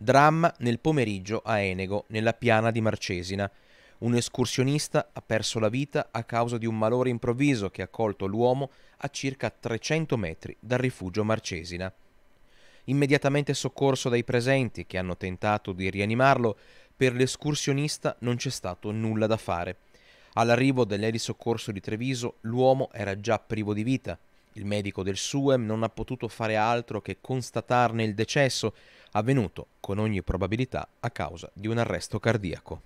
Dramma nel pomeriggio a Enego, nella piana di Marcesina. Un escursionista ha perso la vita a causa di un malore improvviso che ha colto l'uomo a circa 300 metri dal rifugio Marcesina. Immediatamente soccorso dai presenti che hanno tentato di rianimarlo, per l'escursionista non c'è stato nulla da fare. All'arrivo dell'elisoccorso di Treviso l'uomo era già privo di vita, il medico del SUEM non ha potuto fare altro che constatarne il decesso, avvenuto con ogni probabilità a causa di un arresto cardiaco.